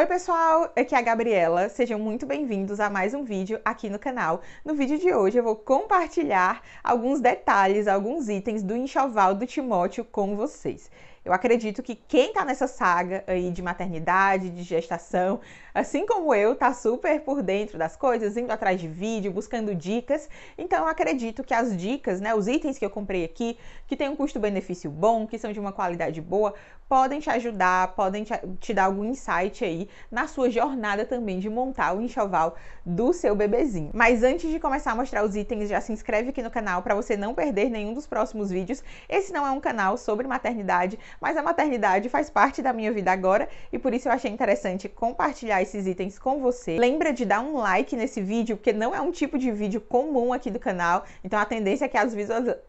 Oi pessoal, aqui é a Gabriela, sejam muito bem-vindos a mais um vídeo aqui no canal. No vídeo de hoje eu vou compartilhar alguns detalhes, alguns itens do enxoval do Timóteo com vocês. Eu acredito que quem está nessa saga aí de maternidade, de gestação, assim como eu, tá super por dentro das coisas, indo atrás de vídeo, buscando dicas. Então, acredito que as dicas, né, os itens que eu comprei aqui, que tem um custo-benefício bom, que são de uma qualidade boa, podem te ajudar, podem te, te dar algum insight aí na sua jornada também de montar o enxoval do seu bebezinho. Mas antes de começar a mostrar os itens, já se inscreve aqui no canal para você não perder nenhum dos próximos vídeos. Esse não é um canal sobre maternidade, mas a maternidade faz parte da minha vida agora e por isso eu achei interessante compartilhar esses itens com você. Lembra de dar um like nesse vídeo, porque não é um tipo de vídeo comum aqui do canal, então a tendência é que as,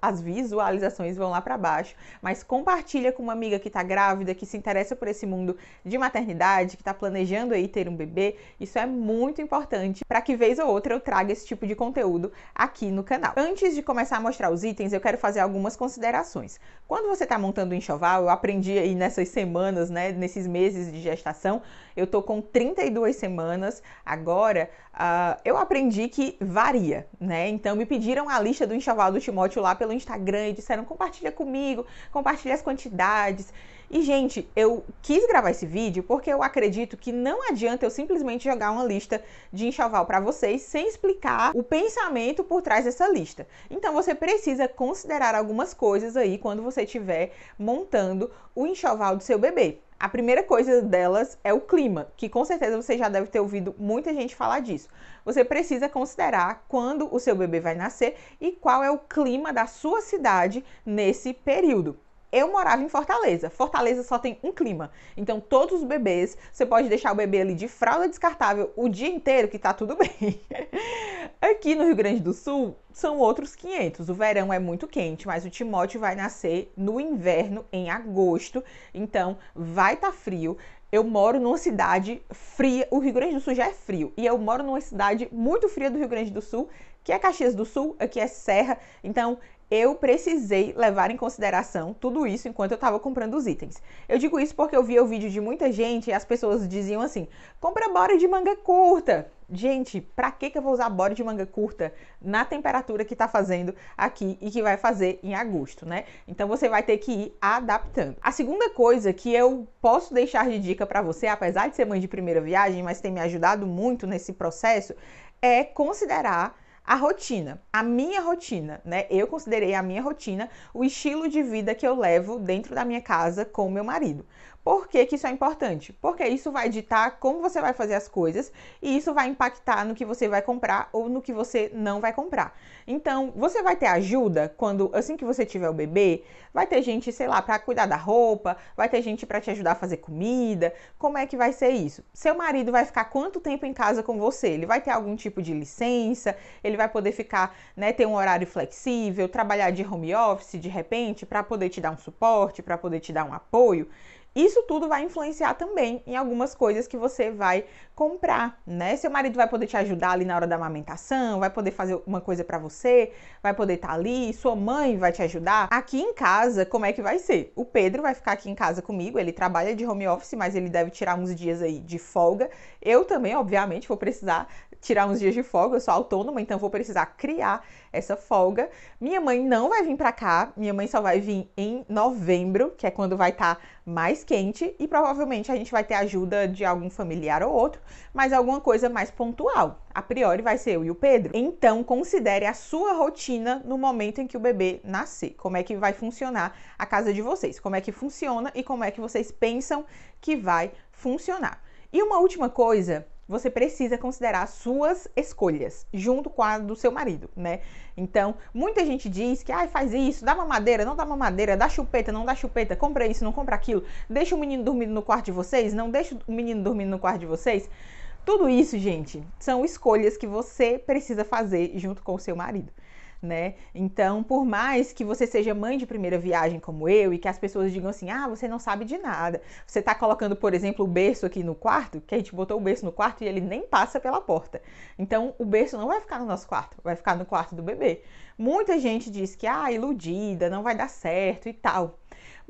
as visualizações vão lá para baixo, mas compartilha com uma amiga que está grávida, que se interessa por esse mundo de maternidade, que está planejando aí ter um bebê. Isso é muito importante para que vez ou outra eu traga esse tipo de conteúdo aqui no canal. Antes de começar a mostrar os itens, eu quero fazer algumas considerações. Quando você está montando o enxoval, eu aprendi aí nessas semanas, né, nesses meses de gestação, eu tô com 30 32 semanas. Agora, uh, eu aprendi que varia, né? Então, me pediram a lista do enxoval do Timóteo lá pelo Instagram e disseram: compartilha comigo, compartilha as quantidades. E, gente, eu quis gravar esse vídeo porque eu acredito que não adianta eu simplesmente jogar uma lista de enxoval para vocês sem explicar o pensamento por trás dessa lista. Então, você precisa considerar algumas coisas aí quando você estiver montando o enxoval do seu bebê. A primeira coisa delas é o clima, que com certeza você já deve ter ouvido muita gente falar disso. Você precisa considerar quando o seu bebê vai nascer e qual é o clima da sua cidade nesse período eu morava em Fortaleza. Fortaleza só tem um clima. Então, todos os bebês, você pode deixar o bebê ali de fralda descartável o dia inteiro, que tá tudo bem. Aqui no Rio Grande do Sul, são outros 500. O verão é muito quente, mas o Timóteo vai nascer no inverno, em agosto. Então, vai estar tá frio. Eu moro numa cidade fria. O Rio Grande do Sul já é frio. E eu moro numa cidade muito fria do Rio Grande do Sul, que é Caxias do Sul, aqui é Serra. Então, eu precisei levar em consideração tudo isso enquanto eu estava comprando os itens. Eu digo isso porque eu via o vídeo de muita gente e as pessoas diziam assim: compra bora de manga curta. Gente, pra que, que eu vou usar bode de manga curta na temperatura que tá fazendo aqui e que vai fazer em agosto, né? Então você vai ter que ir adaptando. A segunda coisa que eu posso deixar de dica para você, apesar de ser mãe de primeira viagem, mas tem me ajudado muito nesse processo, é considerar a rotina, a minha rotina, né? Eu considerei a minha rotina o estilo de vida que eu levo dentro da minha casa com meu marido. Por que, que isso é importante? Porque isso vai ditar como você vai fazer as coisas e isso vai impactar no que você vai comprar ou no que você não vai comprar. Então, você vai ter ajuda quando, assim que você tiver o bebê, vai ter gente, sei lá, para cuidar da roupa, vai ter gente para te ajudar a fazer comida. Como é que vai ser isso? Seu marido vai ficar quanto tempo em casa com você? Ele vai ter algum tipo de licença? Ele vai poder ficar, né, ter um horário flexível, trabalhar de home office de repente para poder te dar um suporte, para poder te dar um apoio? Isso tudo vai influenciar também em algumas coisas que você vai comprar, né? Seu marido vai poder te ajudar ali na hora da amamentação, vai poder fazer uma coisa para você, vai poder estar tá ali, sua mãe vai te ajudar. Aqui em casa, como é que vai ser? O Pedro vai ficar aqui em casa comigo, ele trabalha de home office, mas ele deve tirar uns dias aí de folga. Eu também, obviamente, vou precisar tirar uns dias de folga, eu sou autônoma, então vou precisar criar essa folga. Minha mãe não vai vir para cá, minha mãe só vai vir em novembro, que é quando vai estar tá mais quente e provavelmente a gente vai ter ajuda de algum familiar ou outro, mas alguma coisa mais pontual. A priori vai ser eu e o Pedro. Então, considere a sua rotina no momento em que o bebê nascer. Como é que vai funcionar a casa de vocês? Como é que funciona e como é que vocês pensam que vai funcionar? E uma última coisa você precisa considerar suas escolhas junto com a do seu marido, né? Então, muita gente diz que ah, faz isso, dá mamadeira, não dá mamadeira, dá chupeta, não dá chupeta, compra isso, não compra aquilo, deixa o menino dormindo no quarto de vocês, não deixa o menino dormindo no quarto de vocês. Tudo isso, gente, são escolhas que você precisa fazer junto com o seu marido né? Então, por mais que você seja mãe de primeira viagem como eu e que as pessoas digam assim: "Ah, você não sabe de nada. Você tá colocando, por exemplo, o berço aqui no quarto, que a gente botou o berço no quarto e ele nem passa pela porta". Então, o berço não vai ficar no nosso quarto, vai ficar no quarto do bebê. Muita gente diz que ah, iludida, não vai dar certo e tal.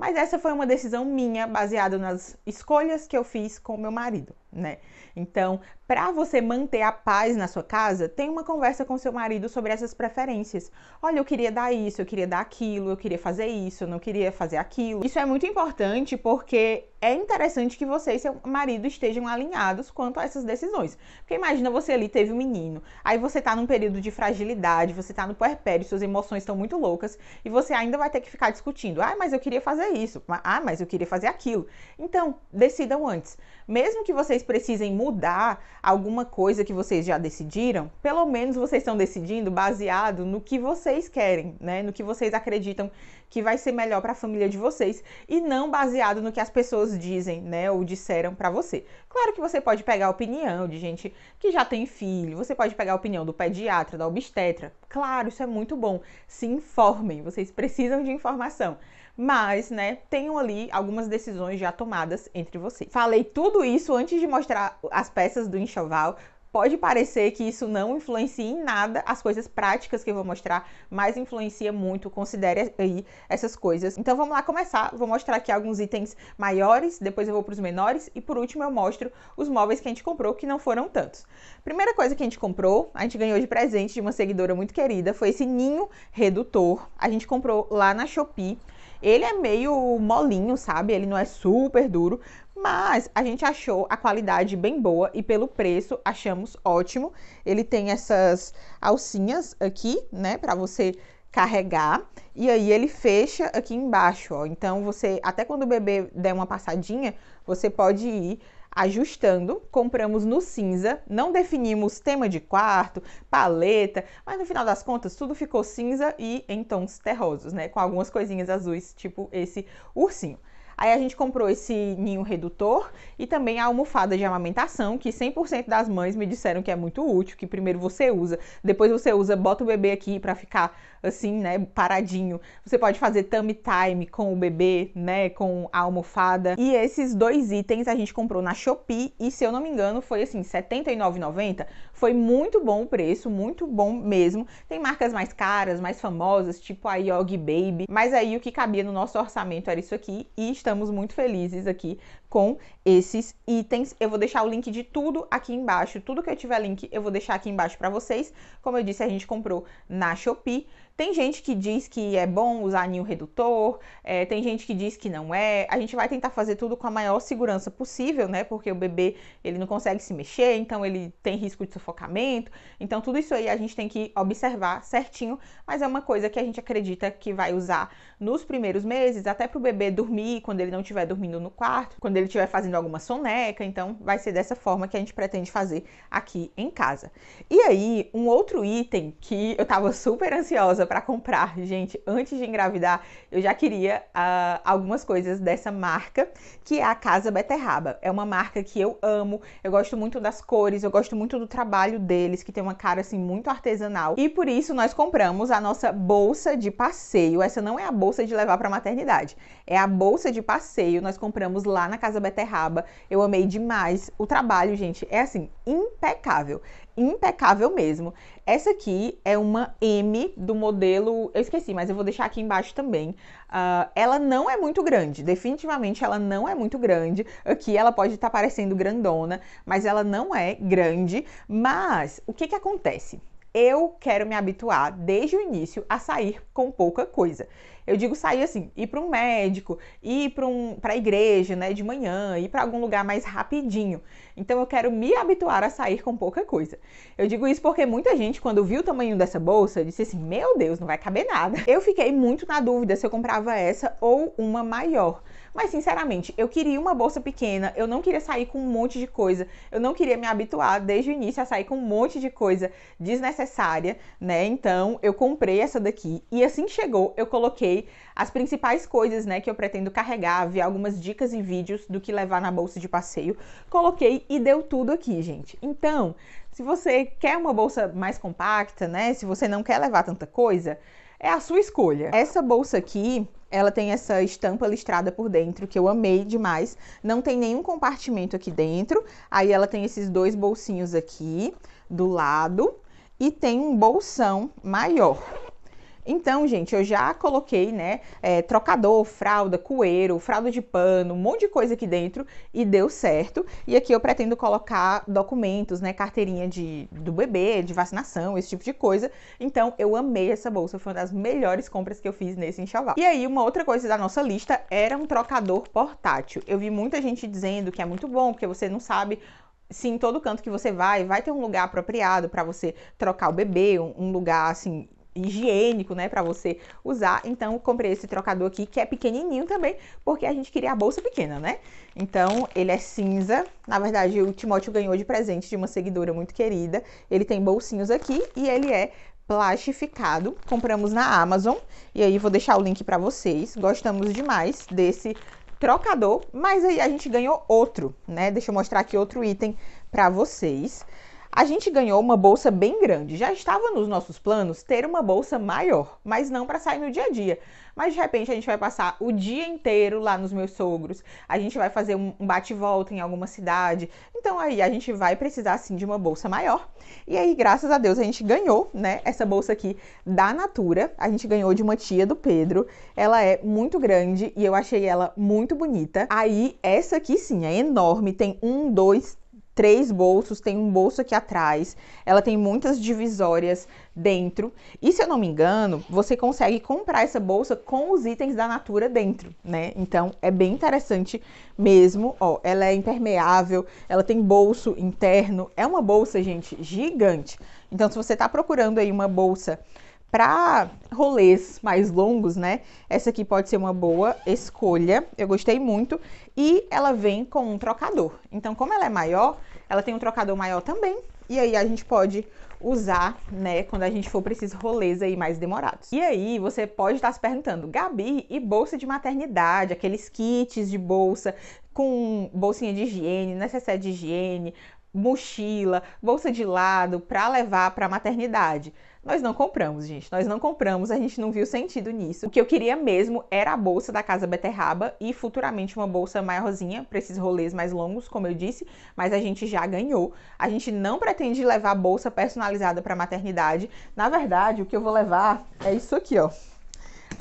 Mas essa foi uma decisão minha, baseada nas escolhas que eu fiz com meu marido, né? Então, para você manter a paz na sua casa, tem uma conversa com seu marido sobre essas preferências. Olha, eu queria dar isso, eu queria dar aquilo, eu queria fazer isso, eu não queria fazer aquilo. Isso é muito importante porque é interessante que você e seu marido estejam alinhados quanto a essas decisões. Porque imagina você ali teve um menino, aí você tá num período de fragilidade, você tá no puerpério, suas emoções estão muito loucas e você ainda vai ter que ficar discutindo. Ah, mas eu queria fazer isso. Ah, mas eu queria fazer aquilo. Então, decidam antes. Mesmo que vocês precisem mudar alguma coisa que vocês já decidiram, pelo menos vocês estão decidindo baseado no que vocês querem, né? No que vocês acreditam que vai ser melhor para a família de vocês e não baseado no que as pessoas dizem, né, ou disseram para você. Claro que você pode pegar a opinião de gente que já tem filho, você pode pegar a opinião do pediatra, da obstetra. Claro, isso é muito bom. Se informem, vocês precisam de informação mas, né, tenham ali algumas decisões já tomadas entre vocês. Falei tudo isso antes de mostrar as peças do enxoval, Pode parecer que isso não influencia em nada as coisas práticas que eu vou mostrar, mas influencia muito. Considere aí essas coisas. Então vamos lá começar. Vou mostrar aqui alguns itens maiores, depois eu vou para os menores e por último eu mostro os móveis que a gente comprou que não foram tantos. Primeira coisa que a gente comprou, a gente ganhou de presente de uma seguidora muito querida, foi esse ninho redutor. A gente comprou lá na Shopee. Ele é meio molinho, sabe? Ele não é super duro, mas a gente achou a qualidade bem boa e pelo preço achamos ótimo. Ele tem essas alcinhas aqui, né, para você carregar e aí ele fecha aqui embaixo, ó. Então você até quando o bebê der uma passadinha, você pode ir ajustando, compramos no cinza, não definimos tema de quarto, paleta, mas no final das contas tudo ficou cinza e em tons terrosos, né? Com algumas coisinhas azuis, tipo esse ursinho. Aí a gente comprou esse ninho redutor e também a almofada de amamentação, que 100% das mães me disseram que é muito útil, que primeiro você usa, depois você usa, bota o bebê aqui para ficar assim, né, paradinho. Você pode fazer tummy time com o bebê, né, com a almofada. E esses dois itens a gente comprou na Shopee e se eu não me engano foi assim, R$ 79,90. Foi muito bom o preço, muito bom mesmo. Tem marcas mais caras, mais famosas, tipo a Yogi Baby, mas aí o que cabia no nosso orçamento era isso aqui e estamos muito felizes aqui com esses itens. Eu vou deixar o link de tudo aqui embaixo. Tudo que eu tiver link, eu vou deixar aqui embaixo para vocês. Como eu disse, a gente comprou na Shopee. Tem gente que diz que é bom usar anil redutor, é, tem gente que diz que não é. A gente vai tentar fazer tudo com a maior segurança possível, né? Porque o bebê, ele não consegue se mexer, então ele tem risco de sufocamento. Então tudo isso aí a gente tem que observar certinho, mas é uma coisa que a gente acredita que vai usar nos primeiros meses, até para o bebê dormir, quando ele não estiver dormindo no quarto, quando ele ele estiver fazendo alguma soneca, então vai ser dessa forma que a gente pretende fazer aqui em casa. E aí, um outro item que eu tava super ansiosa para comprar, gente, antes de engravidar, eu já queria uh, algumas coisas dessa marca, que é a Casa Beterraba. É uma marca que eu amo, eu gosto muito das cores, eu gosto muito do trabalho deles, que tem uma cara assim muito artesanal. E por isso nós compramos a nossa bolsa de passeio. Essa não é a bolsa de levar para maternidade é a bolsa de passeio. Nós compramos lá na Casa Beterraba. Eu amei demais. O trabalho, gente, é assim, impecável. Impecável mesmo. Essa aqui é uma M do modelo. Eu esqueci, mas eu vou deixar aqui embaixo também. Uh, ela não é muito grande, definitivamente ela não é muito grande. Aqui ela pode estar tá parecendo grandona, mas ela não é grande. Mas o que, que acontece? eu quero me habituar desde o início a sair com pouca coisa. Eu digo sair assim, ir para um médico, ir para um, a igreja né, de manhã, ir para algum lugar mais rapidinho. Então eu quero me habituar a sair com pouca coisa. Eu digo isso porque muita gente, quando viu o tamanho dessa bolsa, disse assim: Meu Deus, não vai caber nada. Eu fiquei muito na dúvida se eu comprava essa ou uma maior. Mas, sinceramente, eu queria uma bolsa pequena, eu não queria sair com um monte de coisa, eu não queria me habituar desde o início a sair com um monte de coisa desnecessária, né? Então, eu comprei essa daqui e assim que chegou, eu coloquei as principais coisas, né, que eu pretendo carregar, vi algumas dicas e vídeos do que levar na bolsa de passeio, coloquei e deu tudo aqui, gente. Então, se você quer uma bolsa mais compacta, né, se você não quer levar tanta coisa, é a sua escolha. Essa bolsa aqui, ela tem essa estampa listrada por dentro, que eu amei demais. Não tem nenhum compartimento aqui dentro. Aí ela tem esses dois bolsinhos aqui do lado e tem um bolsão maior. Então, gente, eu já coloquei, né, é, trocador, fralda, cueiro, fralda de pano, um monte de coisa aqui dentro e deu certo. E aqui eu pretendo colocar documentos, né, carteirinha de, do bebê, de vacinação, esse tipo de coisa. Então, eu amei essa bolsa, foi uma das melhores compras que eu fiz nesse enxoval. E aí, uma outra coisa da nossa lista era um trocador portátil. Eu vi muita gente dizendo que é muito bom, porque você não sabe se em todo canto que você vai, vai ter um lugar apropriado para você trocar o bebê, um, lugar assim higiênico, né, para você usar. Então, comprei esse trocador aqui, que é pequenininho também, porque a gente queria a bolsa pequena, né? Então, ele é cinza. Na verdade, o Timóteo ganhou de presente de uma seguidora muito querida. Ele tem bolsinhos aqui e ele é plastificado. Compramos na Amazon e aí vou deixar o link para vocês. Gostamos demais desse trocador, mas aí a gente ganhou outro, né? Deixa eu mostrar aqui outro item para vocês. A gente ganhou uma bolsa bem grande. Já estava nos nossos planos ter uma bolsa maior, mas não para sair no dia a dia. Mas de repente a gente vai passar o dia inteiro lá nos meus sogros. A gente vai fazer um bate-volta em alguma cidade. Então aí a gente vai precisar sim de uma bolsa maior. E aí, graças a Deus, a gente ganhou, né? Essa bolsa aqui da Natura. A gente ganhou de uma tia do Pedro. Ela é muito grande e eu achei ela muito bonita. Aí, essa aqui sim, é enorme. Tem um, dois, três bolsos, tem um bolso aqui atrás, ela tem muitas divisórias dentro. E se eu não me engano, você consegue comprar essa bolsa com os itens da Natura dentro, né? Então é bem interessante mesmo. Ó, ela é impermeável, ela tem bolso interno, é uma bolsa, gente, gigante. Então se você está procurando aí uma bolsa para rolês mais longos, né? Essa aqui pode ser uma boa escolha. Eu gostei muito e ela vem com um trocador. Então, como ela é maior, ela tem um trocador maior também. E aí a gente pode usar, né, quando a gente for para esses rolês aí mais demorados. E aí você pode estar se perguntando, Gabi, e bolsa de maternidade, aqueles kits de bolsa com bolsinha de higiene, necessidade de higiene, mochila, bolsa de lado para levar para a maternidade. Nós não compramos, gente. Nós não compramos, a gente não viu sentido nisso. O que eu queria mesmo era a bolsa da Casa Beterraba e futuramente uma bolsa maiorzinha para esses rolês mais longos, como eu disse, mas a gente já ganhou. A gente não pretende levar bolsa personalizada para maternidade. Na verdade, o que eu vou levar é isso aqui, ó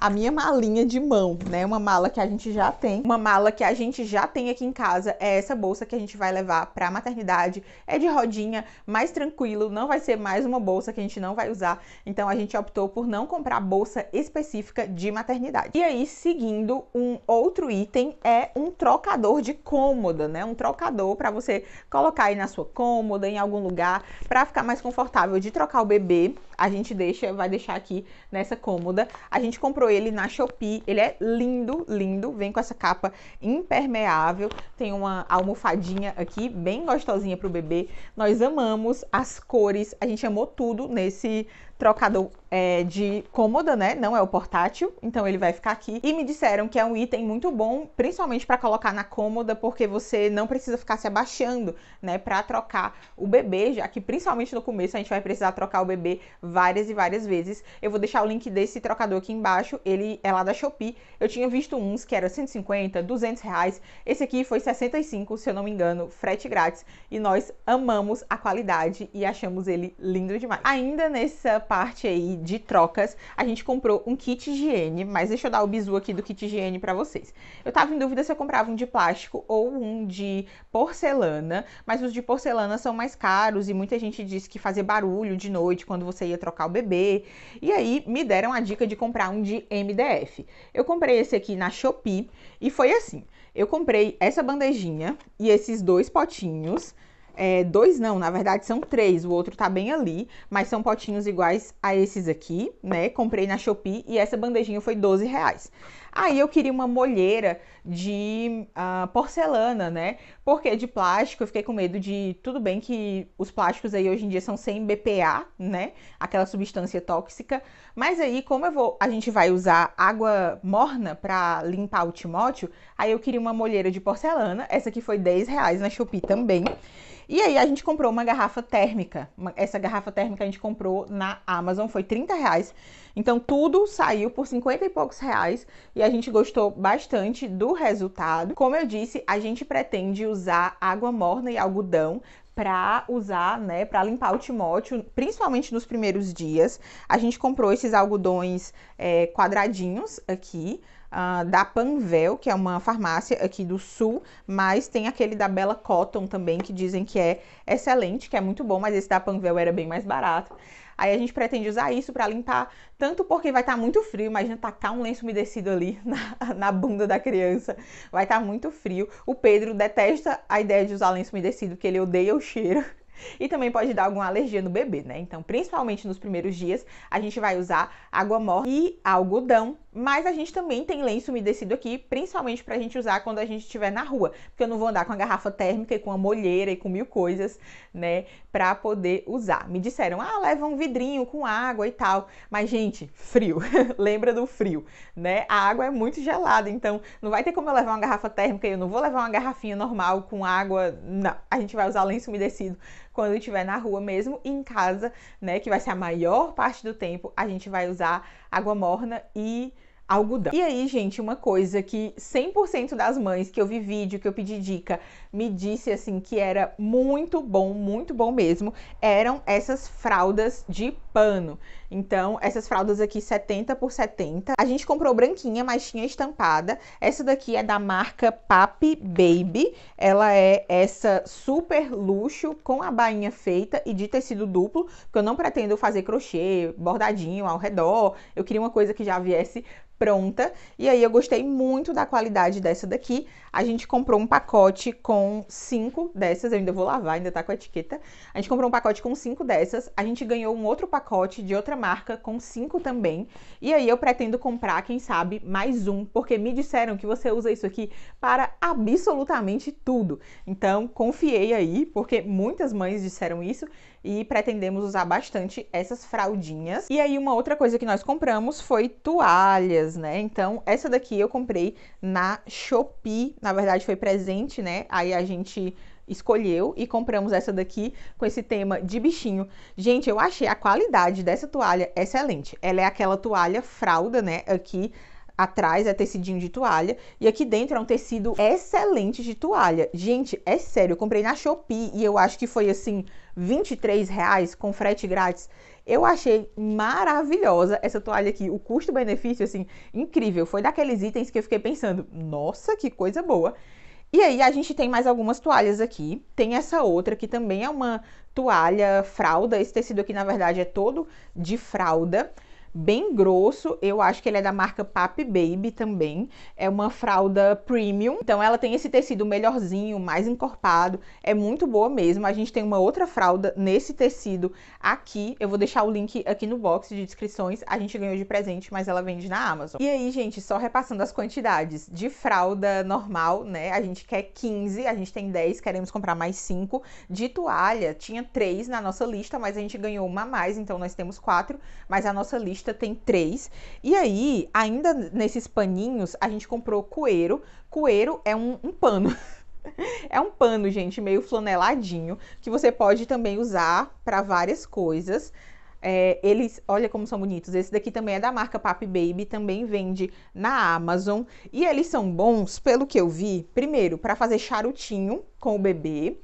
a minha malinha de mão, né? Uma mala que a gente já tem. Uma mala que a gente já tem aqui em casa é essa bolsa que a gente vai levar para a maternidade. É de rodinha, mais tranquilo, não vai ser mais uma bolsa que a gente não vai usar. Então a gente optou por não comprar bolsa específica de maternidade. E aí, seguindo, um outro item é um trocador de cômoda, né? Um trocador para você colocar aí na sua cômoda, em algum lugar, para ficar mais confortável de trocar o bebê. A gente deixa, vai deixar aqui nessa cômoda. A gente comprou ele na Shopee. Ele é lindo, lindo. Vem com essa capa impermeável. Tem uma almofadinha aqui, bem gostosinha pro bebê. Nós amamos as cores. A gente amou tudo nesse trocador é, de cômoda, né? Não é o portátil, então ele vai ficar aqui. E me disseram que é um item muito bom, principalmente para colocar na cômoda, porque você não precisa ficar se abaixando, né? Para trocar o bebê, já que principalmente no começo a gente vai precisar trocar o bebê várias e várias vezes. Eu vou deixar o link desse trocador aqui embaixo, ele é lá da Shopee. Eu tinha visto uns que era 150, 200 reais. Esse aqui foi 65, se eu não me engano, frete grátis. E nós amamos a qualidade e achamos ele lindo demais. Ainda nessa parte aí de trocas, a gente comprou um kit higiene, mas deixa eu dar o bizu aqui do kit higiene para vocês. Eu tava em dúvida se eu comprava um de plástico ou um de porcelana, mas os de porcelana são mais caros e muita gente disse que fazia barulho de noite quando você ia trocar o bebê. E aí me deram a dica de comprar um de MDF. Eu comprei esse aqui na Shopee e foi assim. Eu comprei essa bandejinha e esses dois potinhos é, dois não, na verdade são três, o outro tá bem ali, mas são potinhos iguais a esses aqui, né? Comprei na Shopee e essa bandejinha foi 12 reais. Aí eu queria uma molheira de uh, porcelana, né? Porque de plástico eu fiquei com medo de. Tudo bem que os plásticos aí hoje em dia são sem BPA, né? Aquela substância tóxica. Mas aí, como eu vou, a gente vai usar água morna para limpar o Timóteo, aí eu queria uma molheira de porcelana. Essa aqui foi 10 reais na Shopee também. E aí a gente comprou uma garrafa térmica. essa garrafa térmica a gente comprou na Amazon, foi 30 reais. Então tudo saiu por 50 e poucos reais e a gente gostou bastante do resultado. Como eu disse, a gente pretende usar água morna e algodão para usar, né, para limpar o Timóteo, principalmente nos primeiros dias. A gente comprou esses algodões é, quadradinhos aqui da Panvel, que é uma farmácia aqui do sul, mas tem aquele da Bella Cotton também, que dizem que é excelente, que é muito bom, mas esse da Panvel era bem mais barato. Aí a gente pretende usar isso para limpar, tanto porque vai estar tá muito frio, imagina tacar um lenço umedecido ali na, na bunda da criança, vai estar tá muito frio. O Pedro detesta a ideia de usar lenço umedecido, porque ele odeia o cheiro. E também pode dar alguma alergia no bebê, né? Então, principalmente nos primeiros dias, a gente vai usar água morna e algodão mas a gente também tem lenço umedecido aqui, principalmente para a gente usar quando a gente estiver na rua, porque eu não vou andar com a garrafa térmica e com a molheira e com mil coisas, né, para poder usar. Me disseram, ah, leva um vidrinho com água e tal, mas gente, frio, lembra do frio, né? A água é muito gelada, então não vai ter como eu levar uma garrafa térmica e eu não vou levar uma garrafinha normal com água, não. A gente vai usar lenço umedecido quando estiver na rua mesmo e em casa, né, que vai ser a maior parte do tempo, a gente vai usar água morna e algodão. E aí, gente, uma coisa que 100% das mães que eu vi vídeo, que eu pedi dica, me disse assim que era muito bom, muito bom mesmo, eram essas fraldas de pano. Então, essas fraldas aqui 70 por 70. A gente comprou branquinha, mas tinha estampada. Essa daqui é da marca Papi Baby. Ela é essa super luxo com a bainha feita e de tecido duplo, porque eu não pretendo fazer crochê, bordadinho ao redor. Eu queria uma coisa que já viesse pronta. E aí eu gostei muito da qualidade dessa daqui. A gente comprou um pacote com com cinco dessas, eu ainda vou lavar, ainda tá com a etiqueta. A gente comprou um pacote com cinco dessas, a gente ganhou um outro pacote de outra marca com cinco também. E aí eu pretendo comprar, quem sabe, mais um, porque me disseram que você usa isso aqui para absolutamente tudo. Então, confiei aí, porque muitas mães disseram isso e pretendemos usar bastante essas fraldinhas. E aí uma outra coisa que nós compramos foi toalhas, né? Então essa daqui eu comprei na Shopee, na verdade foi presente, né? Aí a gente escolheu e compramos essa daqui com esse tema de bichinho. Gente, eu achei a qualidade dessa toalha excelente. Ela é aquela toalha fralda, né? Aqui Atrás é tecidinho de toalha e aqui dentro é um tecido excelente de toalha. Gente, é sério, eu comprei na Shopee e eu acho que foi assim, 23 reais com frete grátis. Eu achei maravilhosa essa toalha aqui, o custo-benefício assim, incrível. Foi daqueles itens que eu fiquei pensando, nossa, que coisa boa. E aí a gente tem mais algumas toalhas aqui. Tem essa outra que também é uma toalha fralda. Esse tecido aqui, na verdade, é todo de fralda bem grosso. Eu acho que ele é da marca Pap Baby também. É uma fralda premium. Então ela tem esse tecido melhorzinho, mais encorpado. É muito boa mesmo. A gente tem uma outra fralda nesse tecido aqui. Eu vou deixar o link aqui no box de descrições. A gente ganhou de presente, mas ela vende na Amazon. E aí, gente, só repassando as quantidades de fralda normal, né? A gente quer 15, a gente tem 10, queremos comprar mais 5. De toalha, tinha 3 na nossa lista, mas a gente ganhou uma a mais, então nós temos 4, mas a nossa lista lista tem três. E aí, ainda nesses paninhos, a gente comprou coeiro. Coeiro é um, um pano. é um pano, gente, meio flaneladinho, que você pode também usar para várias coisas. É, eles, olha como são bonitos. Esse daqui também é da marca Pap Baby, também vende na Amazon. E eles são bons, pelo que eu vi, primeiro, para fazer charutinho com o bebê.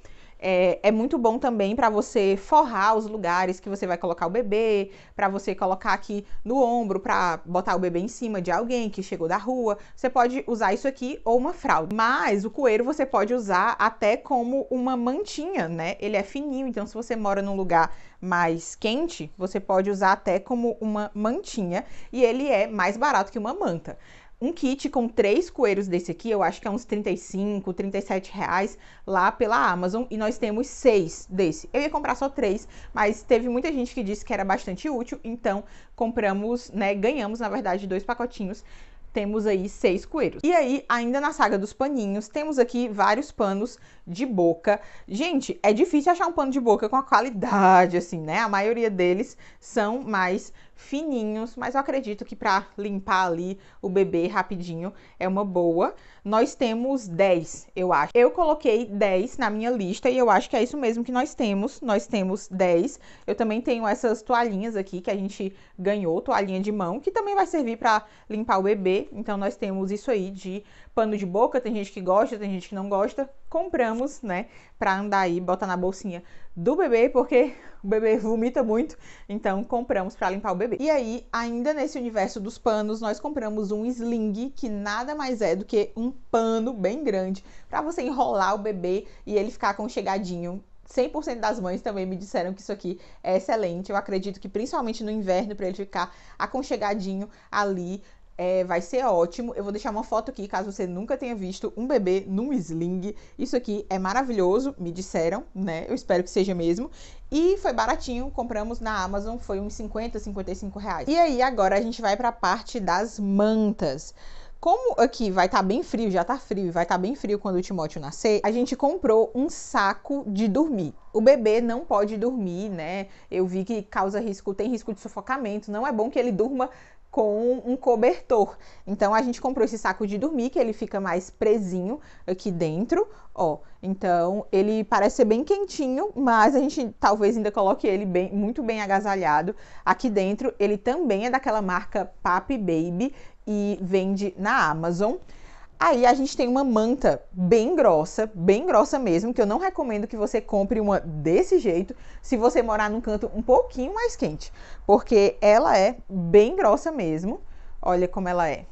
É, é muito bom também para você forrar os lugares que você vai colocar o bebê, para você colocar aqui no ombro, para botar o bebê em cima de alguém que chegou da rua. Você pode usar isso aqui ou uma fralda. Mas o coeiro você pode usar até como uma mantinha, né? Ele é fininho, então se você mora num lugar mais quente, você pode usar até como uma mantinha e ele é mais barato que uma manta um kit com três coeiros desse aqui, eu acho que é uns 35, 37 reais lá pela Amazon. E nós temos seis desse. Eu ia comprar só três, mas teve muita gente que disse que era bastante útil. Então, compramos, né? Ganhamos, na verdade, dois pacotinhos temos aí seis coeiros. E aí, ainda na saga dos paninhos, temos aqui vários panos de boca. Gente, é difícil achar um pano de boca com a qualidade, assim, né? A maioria deles são mais fininhos, mas eu acredito que para limpar ali o bebê rapidinho é uma boa. Nós temos 10, eu acho. Eu coloquei 10 na minha lista e eu acho que é isso mesmo que nós temos. Nós temos 10. Eu também tenho essas toalhinhas aqui que a gente ganhou, toalhinha de mão, que também vai servir para limpar o bebê. Então nós temos isso aí de pano de boca, tem gente que gosta, tem gente que não gosta. Compramos, né, pra andar aí, botar na bolsinha do bebê, porque o bebê vomita muito, então compramos para limpar o bebê. E aí, ainda nesse universo dos panos, nós compramos um sling, que nada mais é do que um pano bem grande para você enrolar o bebê e ele ficar aconchegadinho 100% das mães também me disseram que isso aqui é excelente. Eu acredito que principalmente no inverno, para ele ficar aconchegadinho ali é, vai ser ótimo. Eu vou deixar uma foto aqui, caso você nunca tenha visto um bebê num sling. Isso aqui é maravilhoso, me disseram, né? Eu espero que seja mesmo. E foi baratinho, compramos na Amazon, foi uns 50, 55 reais. E aí, agora a gente vai para a parte das mantas. Como aqui vai estar tá bem frio, já está frio, vai estar tá bem frio quando o Timóteo nascer, a gente comprou um saco de dormir. O bebê não pode dormir, né? Eu vi que causa risco, tem risco de sufocamento. Não é bom que ele durma com um cobertor. Então a gente comprou esse saco de dormir que ele fica mais presinho aqui dentro, ó. Então ele parece ser bem quentinho, mas a gente talvez ainda coloque ele bem, muito bem agasalhado aqui dentro. Ele também é daquela marca Papi Baby e vende na Amazon. Aí a gente tem uma manta bem grossa, bem grossa mesmo, que eu não recomendo que você compre uma desse jeito se você morar num canto um pouquinho mais quente, porque ela é bem grossa mesmo. Olha como ela é.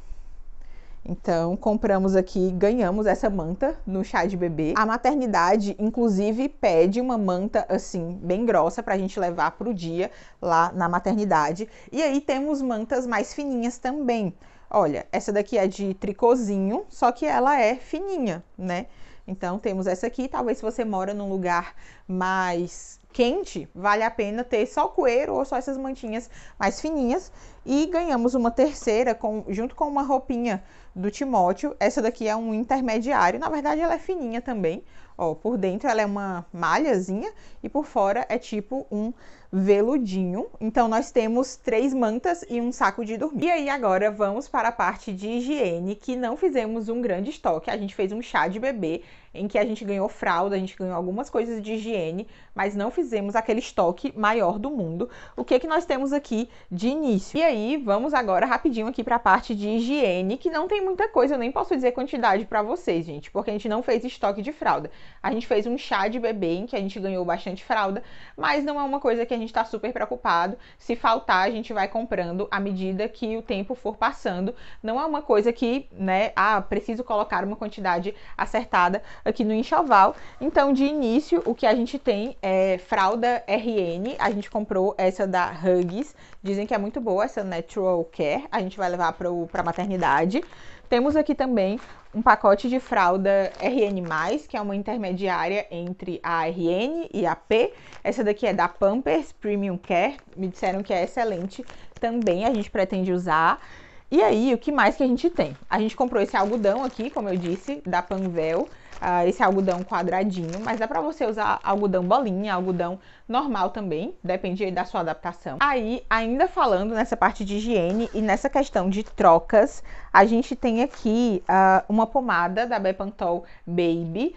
Então, compramos aqui, ganhamos essa manta no chá de bebê. A maternidade, inclusive, pede uma manta assim, bem grossa, pra gente levar pro dia lá na maternidade. E aí temos mantas mais fininhas também. Olha, essa daqui é de tricôzinho, só que ela é fininha, né? Então temos essa aqui, talvez se você mora num lugar mais quente, vale a pena ter só coeiro ou só essas mantinhas mais fininhas. E ganhamos uma terceira com, junto com uma roupinha do Timóteo. Essa daqui é um intermediário, na verdade ela é fininha também. Ó, por dentro ela é uma malhazinha e por fora é tipo um veludinho. Então nós temos três mantas e um saco de dormir. E aí agora vamos para a parte de higiene, que não fizemos um grande estoque. A gente fez um chá de bebê em que a gente ganhou fralda, a gente ganhou algumas coisas de higiene, mas não fizemos aquele estoque maior do mundo. O que é que nós temos aqui de início? E aí vamos agora rapidinho aqui para a parte de higiene, que não tem muita coisa, eu nem posso dizer quantidade para vocês, gente, porque a gente não fez estoque de fralda. A gente fez um chá de bebê em que a gente ganhou bastante fralda, mas não é uma coisa que a gente gente está super preocupado. Se faltar, a gente vai comprando à medida que o tempo for passando. Não é uma coisa que, né, ah, preciso colocar uma quantidade acertada aqui no enxoval. Então, de início, o que a gente tem é fralda RN. A gente comprou essa da Huggies. Dizem que é muito boa essa Natural Care. A gente vai levar para a maternidade. Temos aqui também um pacote de fralda RN+, que é uma intermediária entre a RN e a P. Essa daqui é da Pampers Premium Care, me disseram que é excelente também, a gente pretende usar. E aí, o que mais que a gente tem? A gente comprou esse algodão aqui, como eu disse, da Panvel, uh, esse algodão quadradinho, mas dá pra você usar algodão bolinha, algodão normal também, depende da sua adaptação. Aí, ainda falando nessa parte de higiene e nessa questão de trocas, a gente tem aqui uh, uma pomada da Bepantol Baby,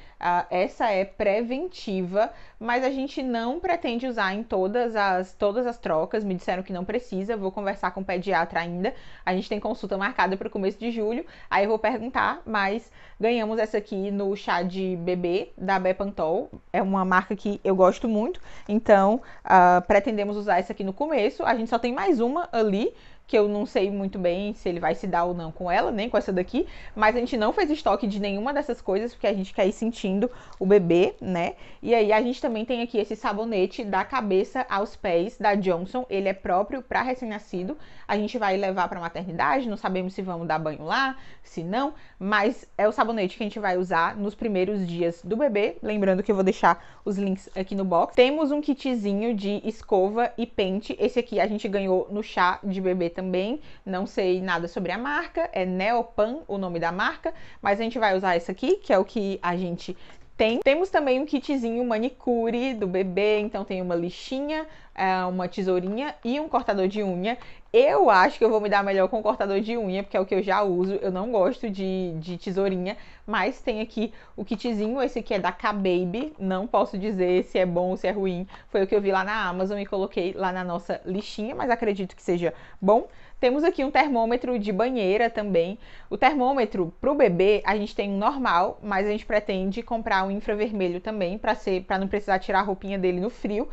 essa é preventiva, mas a gente não pretende usar em todas as, todas as trocas. Me disseram que não precisa, vou conversar com o pediatra ainda. A gente tem consulta marcada para o começo de julho, aí eu vou perguntar, mas ganhamos essa aqui no chá de bebê da Bepantol. É uma marca que eu gosto muito, então uh, pretendemos usar essa aqui no começo. A gente só tem mais uma ali que eu não sei muito bem se ele vai se dar ou não com ela, nem com essa daqui, mas a gente não fez estoque de nenhuma dessas coisas, porque a gente quer ir sentindo o bebê, né? E aí a gente também tem aqui esse sabonete da cabeça aos pés da Johnson, ele é próprio para recém-nascido. A gente vai levar para maternidade, não sabemos se vamos dar banho lá, se não, mas é o sabonete que a gente vai usar nos primeiros dias do bebê, lembrando que eu vou deixar os links aqui no box. Temos um kitzinho de escova e pente, esse aqui a gente ganhou no chá de bebê também, não sei nada sobre a marca, é Neopan o nome da marca, mas a gente vai usar essa aqui, que é o que a gente tem. Temos também um kitzinho manicure do bebê, então tem uma lixinha, é, uma tesourinha e um cortador de unha. Eu acho que eu vou me dar melhor com o cortador de unha, porque é o que eu já uso. Eu não gosto de, de tesourinha, mas tem aqui o kitzinho. Esse aqui é da K-Baby. Não posso dizer se é bom ou se é ruim. Foi o que eu vi lá na Amazon e coloquei lá na nossa lixinha mas acredito que seja bom. Temos aqui um termômetro de banheira também. O termômetro para o bebê a gente tem um normal, mas a gente pretende comprar um infravermelho também para ser para não precisar tirar a roupinha dele no frio.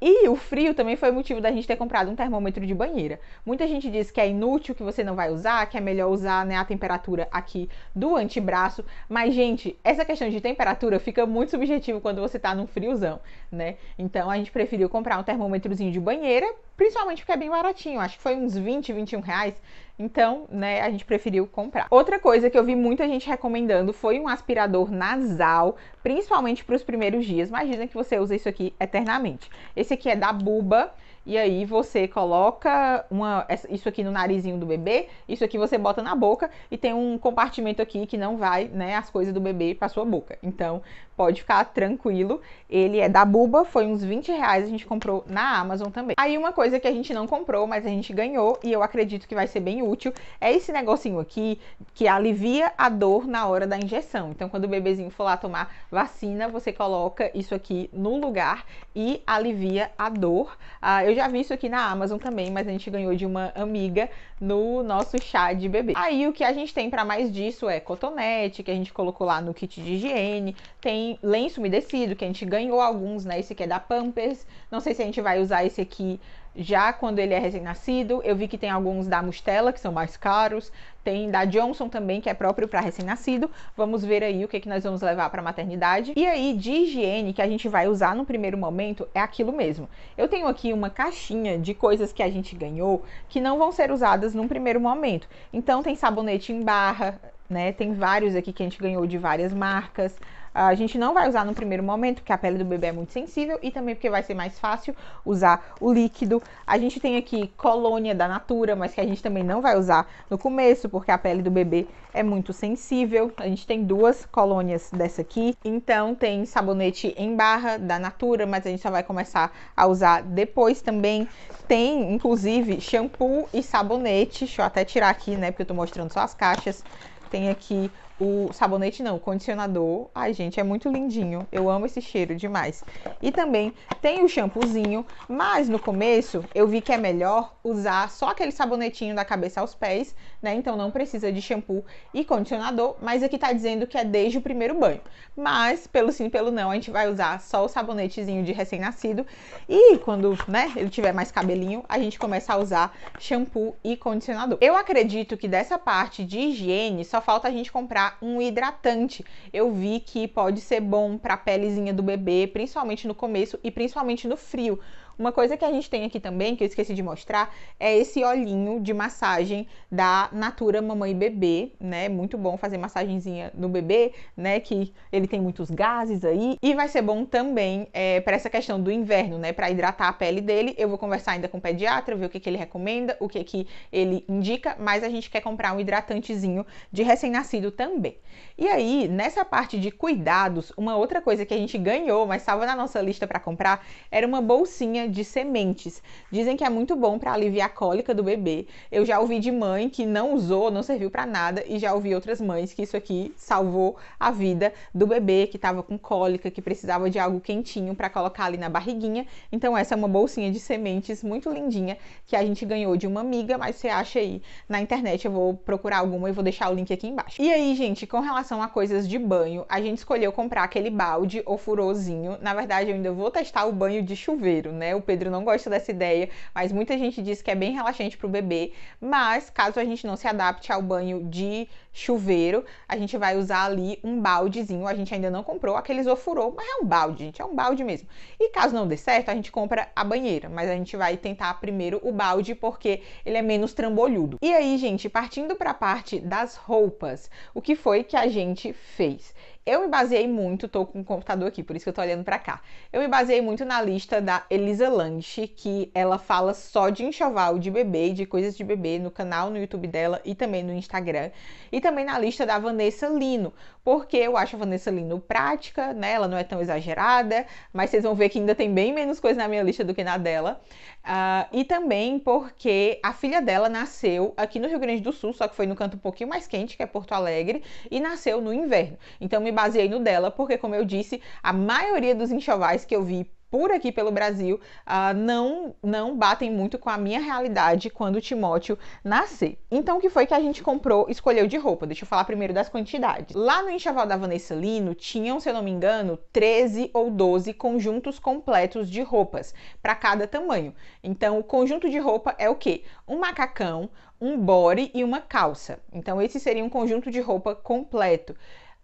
E o frio também foi motivo da gente ter comprado um termômetro de banheira. Muita gente diz que é inútil, que você não vai usar, que é melhor usar né, a temperatura aqui do antebraço. Mas, gente, essa questão de temperatura fica muito subjetiva quando você tá num friozão, né? Então a gente preferiu comprar um termômetrozinho de banheira, principalmente porque é bem baratinho. Acho que foi uns 20, 21 reais. Então, né, a gente preferiu comprar. Outra coisa que eu vi muita gente recomendando foi um aspirador nasal, principalmente para os primeiros dias. Imagina que você usa isso aqui eternamente. Esse aqui é da Buba, e aí você coloca uma, isso aqui no narizinho do bebê, isso aqui você bota na boca e tem um compartimento aqui que não vai, né, as coisas do bebê para sua boca. Então, pode ficar tranquilo. Ele é da Buba, foi uns 20 reais, a gente comprou na Amazon também. Aí uma coisa que a gente não comprou, mas a gente ganhou e eu acredito que vai ser bem útil, é esse negocinho aqui que alivia a dor na hora da injeção. Então, quando o bebezinho for lá tomar vacina, você coloca isso aqui no lugar e alivia a dor. Ah, eu já vi isso aqui na Amazon também, mas a gente ganhou de uma amiga no nosso chá de bebê. Aí o que a gente tem para mais disso é cotonete, que a gente colocou lá no kit de higiene, tem lenço umedecido, que a gente ganhou alguns, né? Esse aqui é da Pampers. Não sei se a gente vai usar esse aqui já quando ele é recém-nascido, eu vi que tem alguns da Mustela, que são mais caros, tem da Johnson também, que é próprio para recém-nascido. Vamos ver aí o que, é que nós vamos levar para maternidade. E aí, de higiene que a gente vai usar no primeiro momento, é aquilo mesmo. Eu tenho aqui uma caixinha de coisas que a gente ganhou que não vão ser usadas num primeiro momento. Então, tem sabonete em barra, né? Tem vários aqui que a gente ganhou de várias marcas. A gente não vai usar no primeiro momento, porque a pele do bebê é muito sensível e também porque vai ser mais fácil usar o líquido. A gente tem aqui colônia da Natura, mas que a gente também não vai usar no começo, porque a pele do bebê é muito sensível. A gente tem duas colônias dessa aqui. Então tem sabonete em barra da Natura, mas a gente só vai começar a usar depois também. Tem, inclusive, shampoo e sabonete. Deixa eu até tirar aqui, né, porque eu tô mostrando só as caixas. Tem aqui o sabonete não, o condicionador. Ai, gente, é muito lindinho. Eu amo esse cheiro demais. E também tem o shampoozinho, mas no começo eu vi que é melhor usar só aquele sabonetinho da cabeça aos pés, né? Então não precisa de shampoo e condicionador, mas aqui tá dizendo que é desde o primeiro banho. Mas pelo sim, pelo não, a gente vai usar só o sabonetezinho de recém-nascido e quando, né, ele tiver mais cabelinho, a gente começa a usar shampoo e condicionador. Eu acredito que dessa parte de higiene só falta a gente comprar um hidratante. Eu vi que pode ser bom para a pelezinha do bebê, principalmente no começo e principalmente no frio, uma coisa que a gente tem aqui também, que eu esqueci de mostrar, é esse olhinho de massagem da Natura Mamãe e Bebê, né? Muito bom fazer massagenzinha no bebê, né? Que ele tem muitos gases aí. E vai ser bom também é, para essa questão do inverno, né? Para hidratar a pele dele. Eu vou conversar ainda com o pediatra, ver o que, que ele recomenda, o que, que ele indica, mas a gente quer comprar um hidratantezinho de recém-nascido também. E aí, nessa parte de cuidados, uma outra coisa que a gente ganhou, mas estava na nossa lista para comprar, era uma bolsinha de sementes. Dizem que é muito bom para aliviar a cólica do bebê. Eu já ouvi de mãe que não usou, não serviu para nada, e já ouvi outras mães que isso aqui salvou a vida do bebê que estava com cólica, que precisava de algo quentinho para colocar ali na barriguinha. Então essa é uma bolsinha de sementes muito lindinha que a gente ganhou de uma amiga, mas você acha aí na internet, eu vou procurar alguma e vou deixar o link aqui embaixo. E aí, gente, com relação a coisas de banho, a gente escolheu comprar aquele balde ou furozinho. Na verdade, eu ainda vou testar o banho de chuveiro, né? O Pedro não gosta dessa ideia, mas muita gente diz que é bem relaxante para o bebê. Mas caso a gente não se adapte ao banho de chuveiro, a gente vai usar ali um baldezinho. A gente ainda não comprou aquele ofurô, mas é um balde, gente, é um balde mesmo. E caso não dê certo, a gente compra a banheira, mas a gente vai tentar primeiro o balde porque ele é menos trambolhudo. E aí, gente, partindo para a parte das roupas, o que foi que a gente fez? eu me baseei muito, tô com o computador aqui, por isso que eu tô olhando para cá. Eu me baseei muito na lista da Elisa Lange, que ela fala só de enxoval de bebê, de coisas de bebê no canal no YouTube dela e também no Instagram, e também na lista da Vanessa Lino porque eu acho a Vanessa Lino prática, né? Ela não é tão exagerada, mas vocês vão ver que ainda tem bem menos coisa na minha lista do que na dela. Uh, e também porque a filha dela nasceu aqui no Rio Grande do Sul, só que foi no canto um pouquinho mais quente, que é Porto Alegre, e nasceu no inverno. Então me baseei no dela, porque, como eu disse, a maioria dos enxovais que eu vi por aqui pelo Brasil uh, não, não batem muito com a minha realidade quando o Timóteo nascer. Então, o que foi que a gente comprou, escolheu de roupa? Deixa eu falar primeiro das quantidades. Lá no enxoval da Vanessa Lino, tinham, se eu não me engano, 13 ou 12 conjuntos completos de roupas para cada tamanho. Então, o conjunto de roupa é o quê? Um macacão, um body e uma calça. Então, esse seria um conjunto de roupa completo.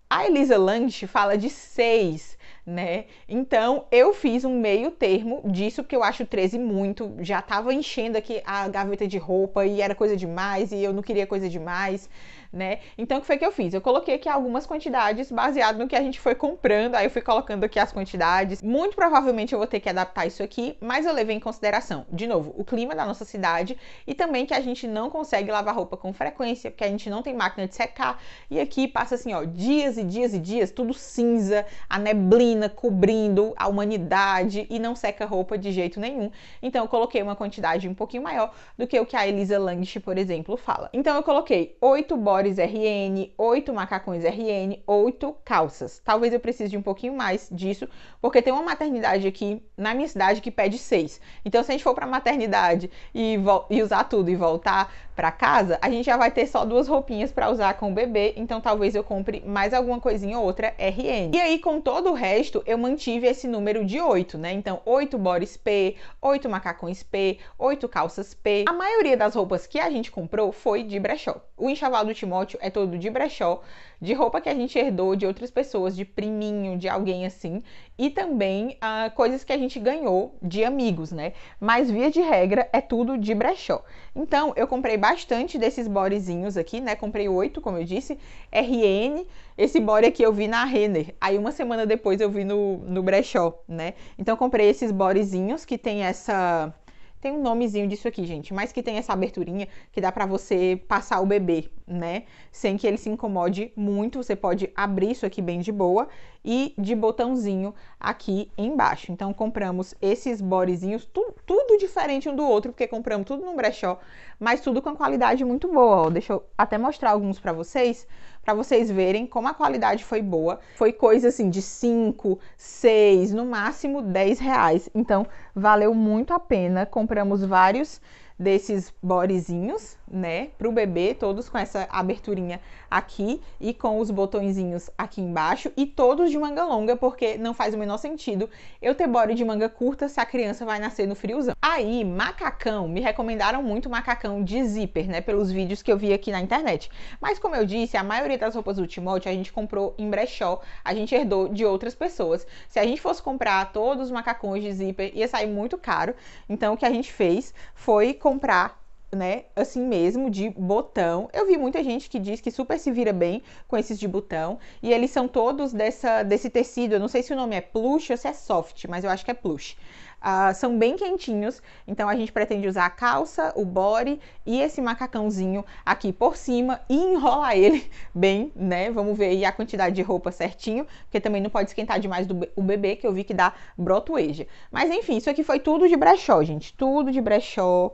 A Elisa Lange fala de seis né? Então, eu fiz um meio termo disso, porque eu acho 13 muito, já tava enchendo aqui a gaveta de roupa e era coisa demais e eu não queria coisa demais, né? Então, o que foi que eu fiz? Eu coloquei aqui algumas quantidades baseado no que a gente foi comprando, aí eu fui colocando aqui as quantidades. Muito provavelmente eu vou ter que adaptar isso aqui, mas eu levei em consideração, de novo, o clima da nossa cidade e também que a gente não consegue lavar roupa com frequência, porque a gente não tem máquina de secar. E aqui passa assim, ó, dias e dias e dias, tudo cinza, a neblina cobrindo a humanidade e não seca roupa de jeito nenhum. Então, eu coloquei uma quantidade um pouquinho maior do que o que a Elisa Langish, por exemplo, fala. Então, eu coloquei oito bodes RN, 8 macacões RN, 8 calças. Talvez eu precise de um pouquinho mais disso, porque tem uma maternidade aqui na minha cidade que pede 6. Então, se a gente for para maternidade e, e usar tudo e voltar, para casa, a gente já vai ter só duas roupinhas para usar com o bebê, então talvez eu compre mais alguma coisinha ou outra RN. E aí, com todo o resto, eu mantive esse número de 8, né? Então, 8 bodies P, 8 macacões P, 8 calças P. A maioria das roupas que a gente comprou foi de brechó. O enxoval do Timóteo é todo de brechó, de roupa que a gente herdou de outras pessoas, de priminho, de alguém assim, e também ah, coisas que a gente ganhou de amigos, né? Mas via de regra é tudo de brechó. Então eu comprei bastante desses bodezinhos aqui, né? Comprei oito, como eu disse, RN. Esse bode aqui eu vi na Renner. Aí uma semana depois eu vi no, no brechó, né? Então comprei esses bodezinhos que tem essa tem um nomezinho disso aqui, gente, mas que tem essa aberturinha que dá para você passar o bebê, né? Sem que ele se incomode muito. Você pode abrir isso aqui bem de boa e de botãozinho aqui embaixo. Então compramos esses bodezinhos, tu, tudo diferente um do outro, porque compramos tudo num brechó, mas tudo com qualidade muito boa, ó. Deixa eu até mostrar alguns para vocês para vocês verem como a qualidade foi boa. Foi coisa assim de 5, 6, no máximo 10 reais. Então valeu muito a pena. Compramos vários desses borezinhos né, para o bebê, todos com essa aberturinha aqui e com os botõezinhos aqui embaixo e todos de manga longa, porque não faz o menor sentido eu ter body de manga curta se a criança vai nascer no friozão. Aí, macacão, me recomendaram muito macacão de zíper, né, pelos vídeos que eu vi aqui na internet. Mas como eu disse, a maioria das roupas do Timote a gente comprou em brechó, a gente herdou de outras pessoas. Se a gente fosse comprar todos os macacões de zíper, ia sair muito caro. Então o que a gente fez foi comprar né, assim mesmo, de botão. Eu vi muita gente que diz que super se vira bem com esses de botão. E eles são todos dessa, desse tecido. Eu não sei se o nome é plush ou se é soft, mas eu acho que é plush. Uh, são bem quentinhos, então a gente pretende usar a calça, o body e esse macacãozinho aqui por cima e enrolar ele bem, né? Vamos ver aí a quantidade de roupa certinho, porque também não pode esquentar demais do, o bebê, que eu vi que dá brotoeja. Mas enfim, isso aqui foi tudo de brechó, gente, tudo de brechó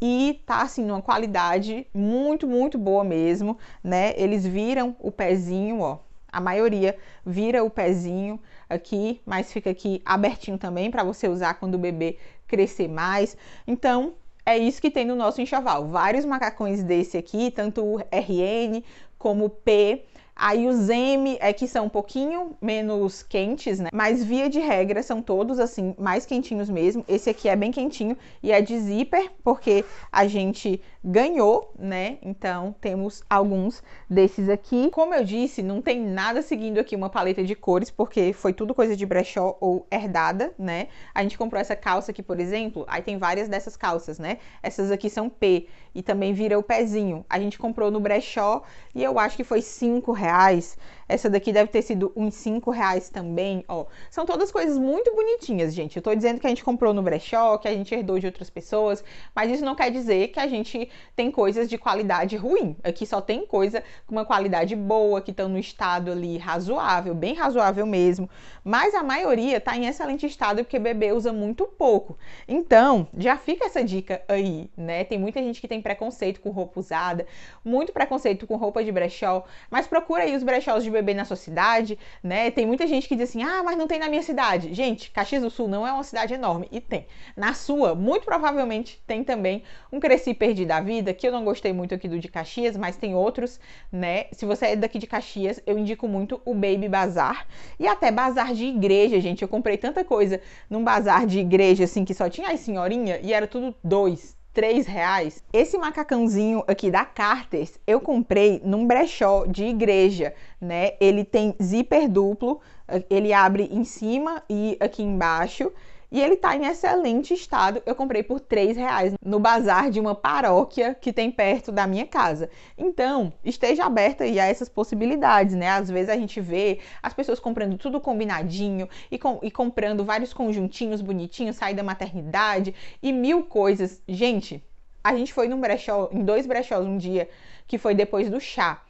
e tá assim numa qualidade muito, muito boa mesmo, né? Eles viram o pezinho, ó. A maioria vira o pezinho aqui, mas fica aqui abertinho também para você usar quando o bebê crescer mais. Então, é isso que tem no nosso enxoval. Vários macacões desse aqui, tanto o RN como o P, Aí os M é que são um pouquinho menos quentes, né? Mas via de regra são todos assim, mais quentinhos mesmo. Esse aqui é bem quentinho e é de zíper, porque a gente ganhou, né? Então temos alguns desses aqui. Como eu disse, não tem nada seguindo aqui uma paleta de cores, porque foi tudo coisa de brechó ou herdada, né? A gente comprou essa calça aqui, por exemplo. Aí tem várias dessas calças, né? Essas aqui são P e também vira o pezinho. A gente comprou no brechó e eu acho que foi 5 reais reais essa daqui deve ter sido uns 5 reais também, ó. São todas coisas muito bonitinhas, gente. Eu tô dizendo que a gente comprou no brechó, que a gente herdou de outras pessoas, mas isso não quer dizer que a gente tem coisas de qualidade ruim. Aqui só tem coisa com uma qualidade boa, que estão no estado ali razoável, bem razoável mesmo. Mas a maioria tá em excelente estado porque bebê usa muito pouco. Então, já fica essa dica aí, né? Tem muita gente que tem preconceito com roupa usada, muito preconceito com roupa de brechó, mas procura aí os brechós de bebê bebê na sua cidade, né? Tem muita gente que diz assim: ah, mas não tem na minha cidade. Gente, Caxias do Sul não é uma cidade enorme e tem. Na sua, muito provavelmente tem também um Cresci Perdi da Vida, que eu não gostei muito aqui do de Caxias, mas tem outros, né? Se você é daqui de Caxias, eu indico muito o Baby Bazar e até bazar de igreja, gente. Eu comprei tanta coisa num bazar de igreja assim que só tinha as senhorinha e era tudo dois, 3 reais. Esse macacãozinho aqui da Carters eu comprei num brechó de igreja, né? Ele tem zíper duplo, ele abre em cima e aqui embaixo. E ele tá em excelente estado. Eu comprei por 3 reais no bazar de uma paróquia que tem perto da minha casa. Então, esteja aberta aí a essas possibilidades, né? Às vezes a gente vê as pessoas comprando tudo combinadinho e, com, e comprando vários conjuntinhos bonitinhos, sair da maternidade e mil coisas. Gente, a gente foi num brechó, em dois brechós um dia, que foi depois do chá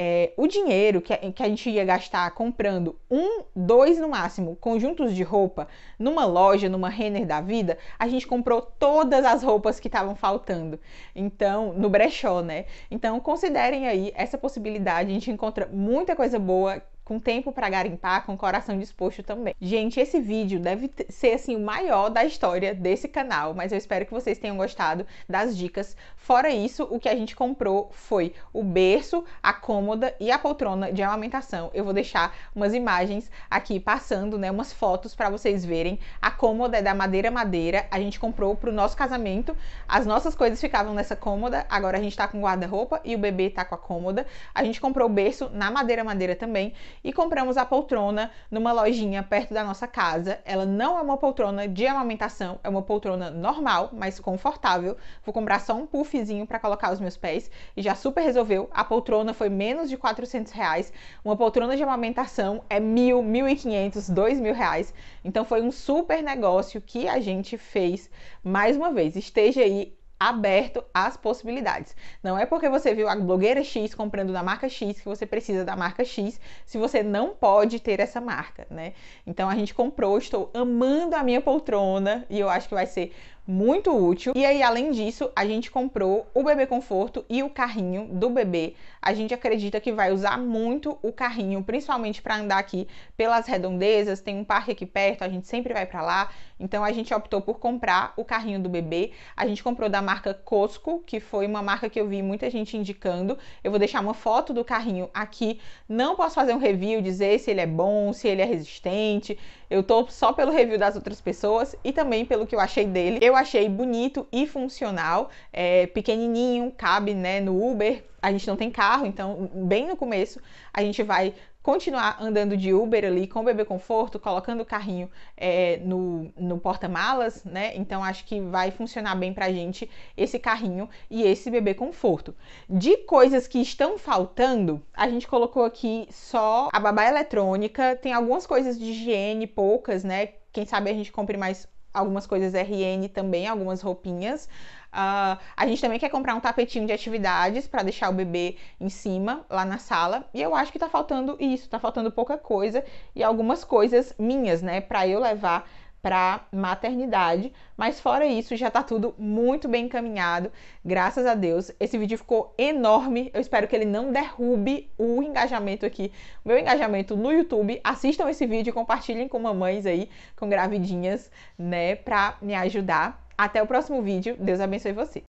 é, o dinheiro que a, que a gente ia gastar comprando um, dois no máximo conjuntos de roupa numa loja, numa Renner da vida, a gente comprou todas as roupas que estavam faltando. Então, no brechó, né? Então, considerem aí essa possibilidade. A gente encontra muita coisa boa com tempo para garimpar, com coração disposto também. Gente, esse vídeo deve ser assim o maior da história desse canal, mas eu espero que vocês tenham gostado das dicas. Fora isso, o que a gente comprou foi o berço, a cômoda e a poltrona de amamentação. Eu vou deixar umas imagens aqui passando, né, umas fotos para vocês verem. A cômoda é da madeira madeira, a gente comprou pro nosso casamento. As nossas coisas ficavam nessa cômoda, agora a gente tá com guarda-roupa e o bebê tá com a cômoda. A gente comprou o berço na madeira madeira também e compramos a poltrona numa lojinha perto da nossa casa. Ela não é uma poltrona de amamentação, é uma poltrona normal, mas confortável. Vou comprar só um puffzinho para colocar os meus pés e já super resolveu. A poltrona foi menos de 400 reais. Uma poltrona de amamentação é mil, mil e quinhentos, dois mil reais. Então foi um super negócio que a gente fez. Mais uma vez, esteja aí aberto às possibilidades. Não é porque você viu a blogueira X comprando da marca X que você precisa da marca X, se você não pode ter essa marca, né? Então a gente comprou, estou amando a minha poltrona e eu acho que vai ser muito útil. E aí, além disso, a gente comprou o bebê conforto e o carrinho do bebê. A gente acredita que vai usar muito o carrinho, principalmente para andar aqui pelas redondezas. Tem um parque aqui perto, a gente sempre vai para lá. Então a gente optou por comprar o carrinho do bebê. A gente comprou da marca Cosco, que foi uma marca que eu vi muita gente indicando. Eu vou deixar uma foto do carrinho aqui. Não posso fazer um review, dizer se ele é bom, se ele é resistente, eu tô só pelo review das outras pessoas e também pelo que eu achei dele. Eu achei bonito e funcional, é pequenininho, cabe, né, no Uber. A gente não tem carro, então bem no começo a gente vai continuar andando de Uber ali com o bebê conforto, colocando o carrinho é, no, no porta-malas, né? Então acho que vai funcionar bem pra gente esse carrinho e esse bebê conforto. De coisas que estão faltando, a gente colocou aqui só a babá eletrônica, tem algumas coisas de higiene, poucas, né? Quem sabe a gente compre mais algumas coisas RN também, algumas roupinhas. Uh, a gente também quer comprar um tapetinho de atividades para deixar o bebê em cima, lá na sala. E eu acho que tá faltando isso, tá faltando pouca coisa e algumas coisas minhas, né, para eu levar para maternidade, mas fora isso já tá tudo muito bem encaminhado, graças a Deus. Esse vídeo ficou enorme, eu espero que ele não derrube o engajamento aqui, o meu engajamento no YouTube. Assistam esse vídeo, compartilhem com mamães aí, com gravidinhas, né, para me ajudar. Até o próximo vídeo, Deus abençoe você.